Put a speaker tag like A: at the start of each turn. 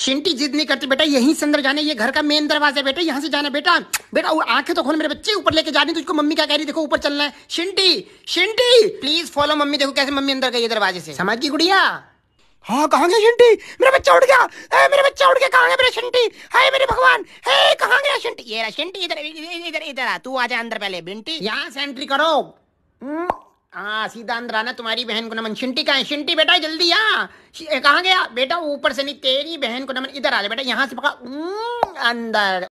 A: शिंटी जिद नहीं करती बेटा यहीं से अंदर जाने ये घर का मेन दरवाजा बेटा यहाँ से जाना बेटा बेटा आंखें तो खोल मेरे बच्चे ऊपर लेके जानी तुझको तो मम्मी क्या कह रही देखो ऊपर चलना है शिंटी शिंटी प्लीज फॉलो मम्मी देखो कैसे मम्मी अंदर गई दरवाजे से समझ गई गुड़िया हाँ कहा गया शिंटी मेरा बच्चा उठ गया ए, मेरा बच्चा उठ गया कहा गया मेरा शिंटी हाय मेरे भगवान हे कहा गया शिंटी ये शिंटी इधर इधर इधर तू आ जा अंदर पहले बिंटी यहाँ से एंट्री करो हम्म। हाँ सीधा अंदर आना तुम्हारी बहन को नमन शिंटी कहा है शिंटी बेटा जल्दी यहाँ कहाँ गया बेटा ऊपर से नहीं तेरी बहन को नमन इधर आ जा बेटा यहाँ से पका अंदर